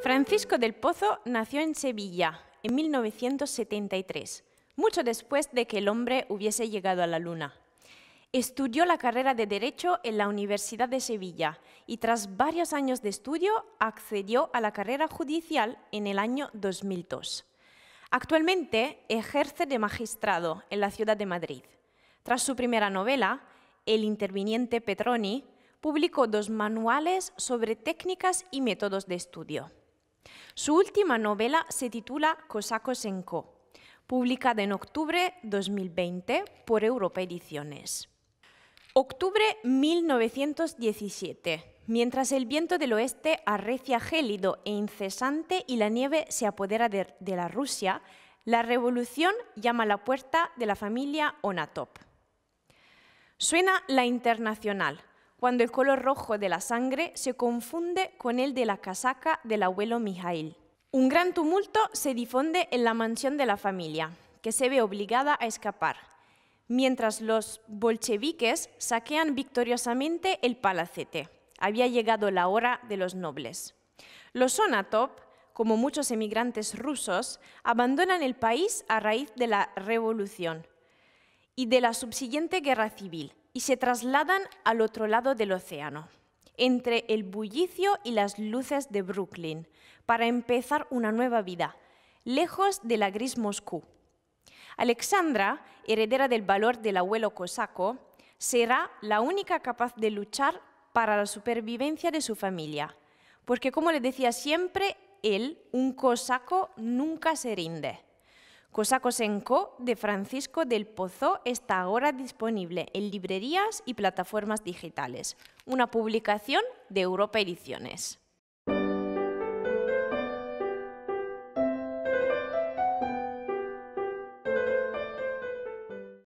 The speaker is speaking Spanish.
Francisco del Pozo nació en Sevilla en 1973, mucho después de que el hombre hubiese llegado a la Luna. Estudió la carrera de Derecho en la Universidad de Sevilla y tras varios años de estudio accedió a la carrera judicial en el año 2002. Actualmente ejerce de magistrado en la ciudad de Madrid. Tras su primera novela, El interviniente Petroni, publicó dos manuales sobre técnicas y métodos de estudio. Su última novela se titula en Co, publicada en octubre 2020 por Europa Ediciones. Octubre 1917. Mientras el viento del oeste arrecia gélido e incesante y la nieve se apodera de, de la Rusia, la revolución llama a la puerta de la familia Onatop. Suena la internacional, cuando el color rojo de la sangre se confunde con el de la casaca del abuelo Mijail. Un gran tumulto se difunde en la mansión de la familia, que se ve obligada a escapar, mientras los bolcheviques saquean victoriosamente el palacete. Había llegado la hora de los nobles. Los sonatop, como muchos emigrantes rusos, abandonan el país a raíz de la revolución y de la subsiguiente guerra civil, y se trasladan al otro lado del océano, entre el bullicio y las luces de Brooklyn, para empezar una nueva vida, lejos de la gris Moscú. Alexandra, heredera del valor del abuelo cosaco, será la única capaz de luchar para la supervivencia de su familia, porque como le decía siempre, él, un cosaco, nunca se rinde. Cosenco de Francisco del Pozo está ahora disponible en librerías y plataformas digitales, una publicación de Europa Ediciones.